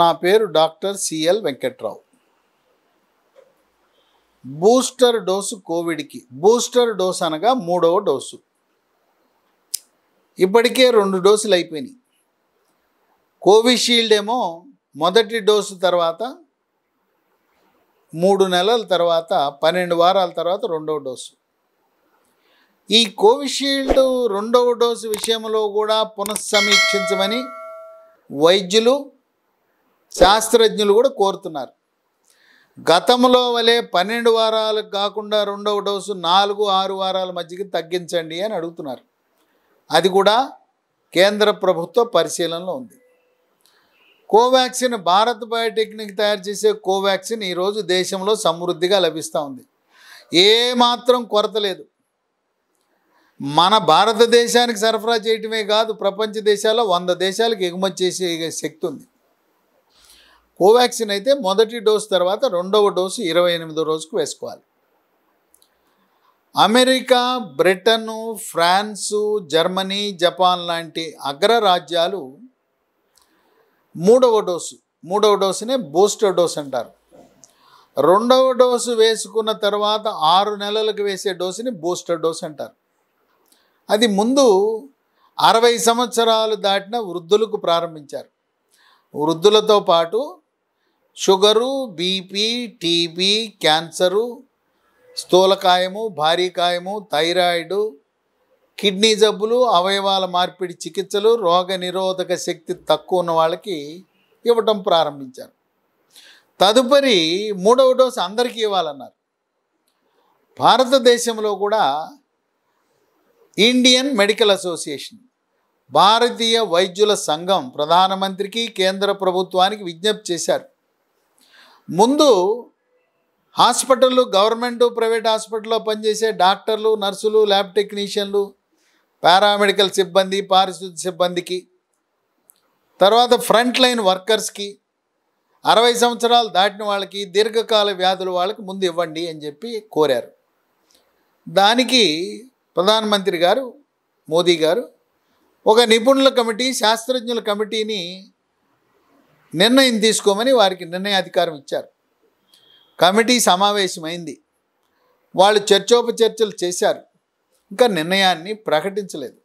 నా పేరు doctor CL Venkatrao booster dose కోవిడ్కి బూస్టర్ డోస్ అనగా మూడవ డోసు ఇప్పటికే రెండు డోసులు అయిపోయినాయి కోవిషీల్డ్ ఏమో మొదటి డోసు తర్వాత మూడు నెలల తర్వాత పన్నెండు వారాల తర్వాత రెండవ డోసు ఈ కోవిషీల్డ్ రెండవ డోసు విషయంలో కూడా పునఃసమీక్షించమని వైద్యులు శాస్త్రజ్ఞులు కూడా కోరుతున్నారు గతంలో వలె పన్నెండు వారాలకు కాకుండా రెండవ డోసు నాలుగు ఆరు వారాల మధ్యకి తగ్గించండి అని అడుగుతున్నారు అది కూడా కేంద్ర ప్రభుత్వ పరిశీలనలో ఉంది కోవాక్సిన్ భారత్ బయోటెక్నిక్ తయారు చేసే కోవాక్సిన్ ఈరోజు దేశంలో సమృద్ధిగా లభిస్తూ ఉంది ఏమాత్రం కొరత లేదు మన భారతదేశానికి సరఫరా చేయటమే కాదు ప్రపంచ దేశాల్లో వంద దేశాలకు ఎగుమతి చేసే శక్తి ఉంది కోవాక్సిన్ అయితే మొదటి డోసు తర్వాత రెండవ డోసు ఇరవై ఎనిమిదో రోజుకు వేసుకోవాలి America Britain France Germany Japan లాంటి అగ్రరాజ్యాలు మూడవ డోసు మూడవ డోసునే బూస్టర్ డోస్ అంటారు రెండవ డోసు వేసుకున్న తర్వాత ఆరు నెలలకు వేసే డోసుని బూస్టర్ డోస్ అంటారు అది ముందు అరవై సంవత్సరాలు దాటిన వృద్ధులకు ప్రారంభించారు వృద్ధులతో పాటు షుగరు బీపీ టీబీ క్యాన్సరు స్థూలకాయము భారీకాయము థైరాయిడు కిడ్నీ జబ్బులు అవయవాల మార్పిడి చికిత్సలు రోగ నిరోధక శక్తి తక్కువ ఉన్న వాళ్ళకి ఇవ్వటం ప్రారంభించారు తదుపరి మూడవ డోసు అందరికీ ఇవ్వాలన్నారు భారతదేశంలో కూడా ఇండియన్ మెడికల్ అసోసియేషన్ భారతీయ వైద్యుల సంఘం ప్రధానమంత్రికి కేంద్ర ప్రభుత్వానికి విజ్ఞప్తి చేశారు ముందు హాస్పిటళ్ళు గవర్నమెంట్ ప్రైవేట్ హాస్పిటల్లో పనిచేసే డాక్టర్లు నర్సులు ల్యాబ్ టెక్నీషియన్లు పారామెడికల్ సిబ్బంది పారిశుద్ధ్య సిబ్బందికి తర్వాత ఫ్రంట్ లైన్ వర్కర్స్కి అరవై సంవత్సరాలు దాటిన వాళ్ళకి దీర్ఘకాల వ్యాధుల వాళ్ళకి ముందు ఇవ్వండి అని చెప్పి కోరారు దానికి ప్రధానమంత్రి గారు మోదీ గారు ఒక నిపుణుల కమిటీ శాస్త్రజ్ఞుల కమిటీని నిర్ణయం తీసుకోమని వారికి నిర్ణయాధికారం ఇచ్చారు కమిటీ సమావేశమైంది వాళ్ళు చర్చోపచర్చలు చేశారు ఇంకా నిర్ణయాన్ని ప్రకటించలేదు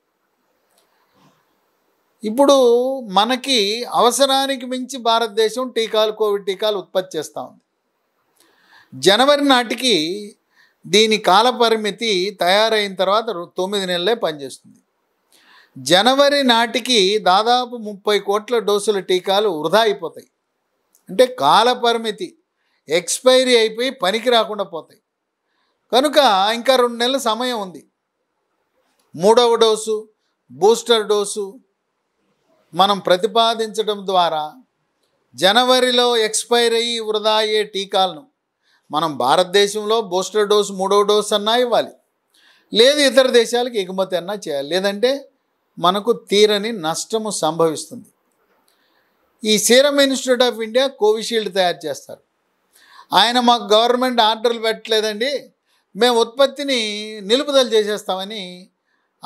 ఇప్పుడు మనకి అవసరానికి మించి భారతదేశం టీకాలు కోవిడ్ టీకాలు ఉత్పత్తి చేస్తూ ఉంది జనవరి నాటికి దీని కాలపరిమితి తయారైన తర్వాత తొమ్మిది నెలలే పనిచేస్తుంది జనవరి నాటికి దాదాపు ముప్పై కోట్ల డోసుల టీకాలు వృధా అయిపోతాయి అంటే కాలపరిమితి ఎక్స్పైరీ అయిపోయి పనికి రాకుండా పోతాయి కనుక ఇంకా రెండు నెలల సమయం ఉంది మూడవ డోసు బూస్టర్ డోసు మనం ప్రతిపాదించడం ద్వారా జనవరిలో ఎక్స్పైర్ అయ్యి వృధా అయ్యే టీకాలను మనం భారతదేశంలో బూస్టర్ డోసు మూడవ డోసు అన్నా ఇవ్వాలి లేదు ఇతర దేశాలకు ఎగుమతి అన్నా చేయాలి లేదంటే మనకు తీరని నష్టము సంభవిస్తుంది ఈ Serum Institute of India Covishield తయారు చేస్తారు ఆయన మాకు గవర్నమెంట్ ఆర్డర్లు పెట్టలేదండి మేము ఉత్పత్తిని నిలుపుదల చేసేస్తామని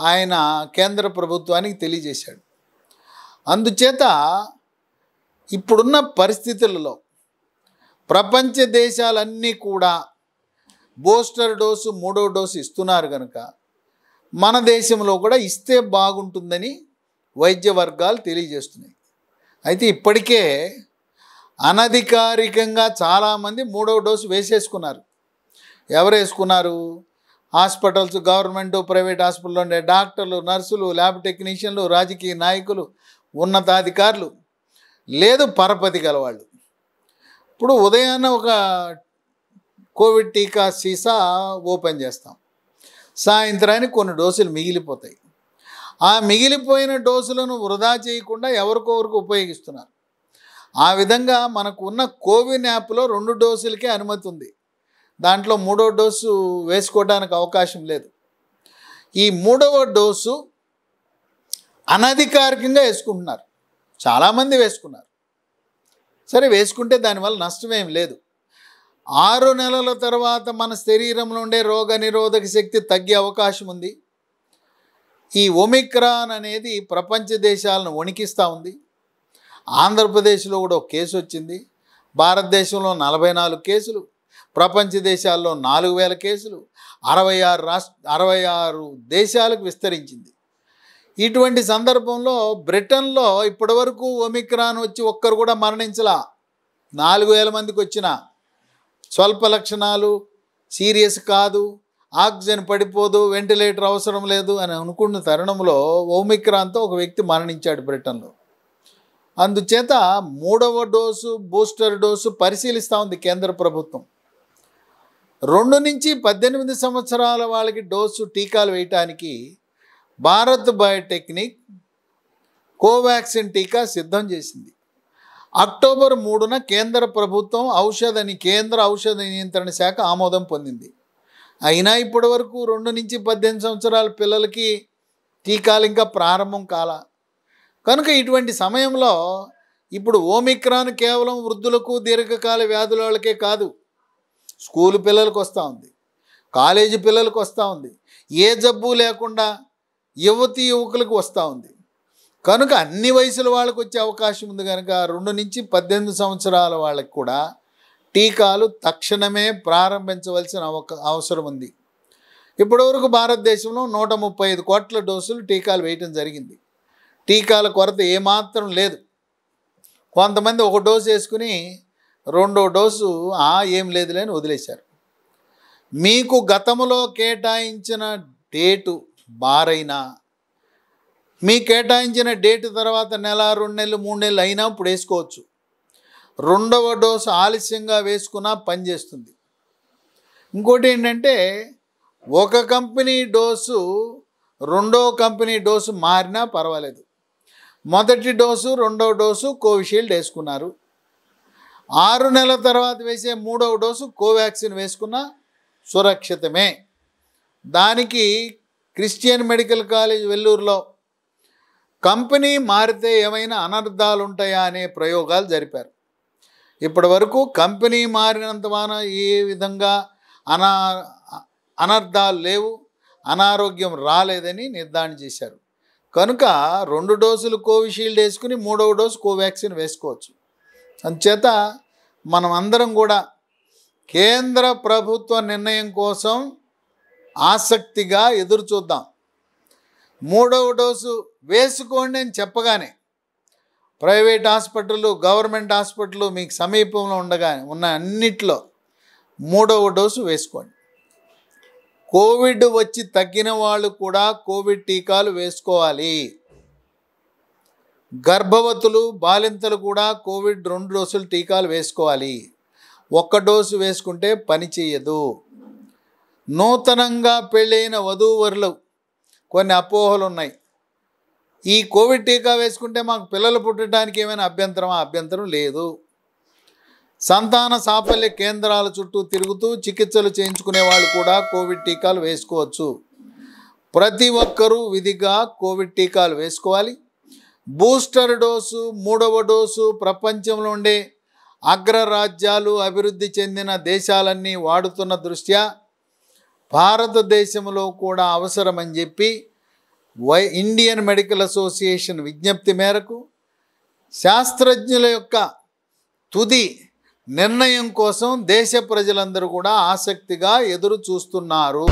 ఆయన కేంద్ర ప్రభుత్వానికి తెలియజేశాడు అందుచేత ఇప్పుడున్న పరిస్థితులలో ప్రపంచ దేశాలన్నీ కూడా బూస్టర్ డోసు మూడో డోసు ఇస్తున్నారు కనుక మన దేశంలో కూడా ఇస్తే బాగుంటుందని వైద్య వర్గాలు తెలియజేస్తున్నాయి అయితే ఇప్పటికే అనధికారికంగా చాలామంది మూడవ డోసు వేసేసుకున్నారు ఎవరు వేసుకున్నారు హాస్పిటల్స్ గవర్నమెంట్ ప్రైవేట్ హాస్పిటల్లో ఉండే డాక్టర్లు నర్సులు ల్యాబ్ టెక్నీషియన్లు రాజకీయ నాయకులు ఉన్నతాధికారులు లేదు పరపతి గలవాళ్ళు ఇప్పుడు ఉదయాన్నే ఒక కోవిడ్ టీకా సీసా ఓపెన్ చేస్తాం సాయంత్రానికి కొన్ని డోసులు మిగిలిపోతాయి ఆ మిగిలిపోయిన డోసులను వృధా చేయకుండా ఎవరికొవరికి ఉపయోగిస్తున్నారు ఆ విధంగా మనకు ఉన్న కోవిన్ యాప్లో రెండు డోసులకే అనుమతి ఉంది దాంట్లో మూడో డోసు వేసుకోవడానికి అవకాశం లేదు ఈ మూడవ డోసు అనధికారికంగా వేసుకుంటున్నారు చాలామంది వేసుకున్నారు సరే వేసుకుంటే దానివల్ల నష్టం ఏం లేదు ఆరు నెలల తర్వాత మన శరీరంలో ఉండే రోగ నిరోధక శక్తి తగ్గే అవకాశం ఉంది ఈ ఒమిక్రాన్ అనేది ప్రపంచ దేశాలను వణికిస్తూ ఉంది ఆంధ్రప్రదేశ్లో కూడా ఒక కేసు వచ్చింది భారతదేశంలో నలభై నాలుగు కేసులు ప్రపంచ దేశాల్లో నాలుగు వేల కేసులు అరవై ఆరు రాష్ట్ర అరవై ఆరు దేశాలకు విస్తరించింది ఇటువంటి సందర్భంలో బ్రిటన్లో ఇప్పటివరకు ఒమిక్రాన్ వచ్చి ఒక్కరు కూడా మరణించలా నాలుగు వేల మందికి వచ్చినా స్వల్ప లక్షణాలు సీరియస్ కాదు ఆక్సిజన్ పడిపోదు వెంటిలేటర్ అవసరం లేదు అని అనుకున్న తరుణంలో ఓమిక్రాన్తో ఒక వ్యక్తి మరణించాడు బ్రిటన్లో అందుచేత మూడవ డోసు బూస్టర్ డోసు పరిశీలిస్తూ ఉంది కేంద్ర ప్రభుత్వం రెండు నుంచి పద్దెనిమిది సంవత్సరాల వాళ్ళకి డోసు టీకాలు వేయటానికి భారత్ బయోటెక్నిక్ కోవాక్సిన్ టీకా సిద్ధం చేసింది అక్టోబర్ మూడున కేంద్ర ప్రభుత్వం ఔషధని కేంద్ర ఔషధ నియంత్రణ శాఖ ఆమోదం పొందింది అయినా ఇప్పటి వరకు రెండు నుంచి పద్దెనిమిది సంవత్సరాల పిల్లలకి టీకాలు ఇంకా ప్రారంభం కాల కనుక ఇటువంటి సమయంలో ఇప్పుడు ఓమిక్రాన్ కేవలం వృద్ధులకు దీర్ఘకాల వ్యాధుల వాళ్ళకే కాదు స్కూల్ పిల్లలకు వస్తూ ఉంది కాలేజీ పిల్లలకు వస్తూ ఉంది ఏ జబ్బు లేకుండా యువతి యువకులకు వస్తూ ఉంది కనుక అన్ని వయసుల వాళ్ళకు వచ్చే అవకాశం ఉంది కనుక రెండు నుంచి పద్దెనిమిది సంవత్సరాల వాళ్ళకి కూడా టీకాలు తక్షణమే ప్రారంభించవలసిన అవసరం ఉంది ఇప్పటివరకు భారతదేశంలో నూట ముప్పై ఐదు కోట్ల డోసులు టీకాలు వేయటం జరిగింది టీకాల కొరత ఏమాత్రం లేదు కొంతమంది ఒక డోసు వేసుకుని రెండో డోసు ఆ ఏం లేదులే అని వదిలేశారు మీకు గతంలో కేటాయించిన డేటు బారైనా మీ కేటాయించిన డేట్ తర్వాత నెల రెండు నెలలు మూడు నెలలు అయినా ఇప్పుడు వేసుకోవచ్చు రెండవ డోసు ఆలస్యంగా వేసుకున్నా పనిచేస్తుంది ఇంకోటి ఏంటంటే ఒక కంపెనీ డోసు రెండవ కంపెనీ డోసు మారినా పర్వాలేదు మొదటి డోసు రెండవ డోసు కోవిషీల్డ్ వేసుకున్నారు ఆరు నెలల తర్వాత వేసే మూడవ డోసు కోవాక్సిన్ వేసుకున్న సురక్షితమే దానికి క్రిస్టియన్ మెడికల్ కాలేజ్ వెల్లూరులో కంపెనీ మారితే ఏమైనా అనర్థాలు ఉంటాయా అనే ప్రయోగాలు జరిపారు ఇప్పటి వరకు కంపెనీ మారినంత మాన ఏ విధంగా అనా అనర్థాలు లేవు అనారోగ్యం రాలేదని నిర్ధారణ చేశారు కనుక రెండు డోసులు కోవిషీల్డ్ వేసుకుని మూడవ డోసు కోవాక్సిన్ వేసుకోవచ్చు అందుచేత మనం అందరం కూడా కేంద్ర ప్రభుత్వ నిర్ణయం కోసం ఆసక్తిగా ఎదురు చూద్దాం మూడవ డోసు వేసుకోండి అని చెప్పగానే ప్రైవేట్ హాస్పిటళ్ళు గవర్నమెంట్ హాస్పిటల్ మీకు సమీపంలో ఉండగా ఉన్న అన్నిట్లో మూడవ డోసు వేసుకోండి కోవిడ్ వచ్చి తగ్గిన వాళ్ళు కూడా కోవిడ్ టీకాలు వేసుకోవాలి గర్భవతులు బాలింతలు కూడా కోవిడ్ రెండు డోసులు టీకాలు వేసుకోవాలి ఒక్క డోసు వేసుకుంటే పని చేయదు నూతనంగా పెళ్ళైన వధూవరులు కొన్ని అపోహలు ఉన్నాయి ఈ కోవిడ్ టీకా వేసుకుంటే మాకు పిల్లలు పుట్టడానికి ఏమైనా అభ్యంతరమా అభ్యంతరం లేదు సంతాన సాఫల్య కేంద్రాల చుట్టూ తిరుగుతూ చికిత్సలు చేయించుకునే వాళ్ళు కూడా కోవిడ్ టీకాలు వేసుకోవచ్చు ప్రతి ఒక్కరూ విధిగా కోవిడ్ టీకాలు వేసుకోవాలి బూస్టర్ డోసు మూడవ డోసు ప్రపంచంలో ఉండే అగ్రరాజ్యాలు అభివృద్ధి చెందిన దేశాలన్నీ వాడుతున్న దృష్ట్యా భారతదేశంలో కూడా అవసరమని చెప్పి వై ఇండియన్ మెడికల్ అసోసియేషన్ విజ్ఞప్తి మేరకు శాస్త్రజ్ఞుల యొక్క తుది నిర్ణయం కోసం దేశ ప్రజలందరూ కూడా ఆసక్తిగా ఎదురు చూస్తున్నారు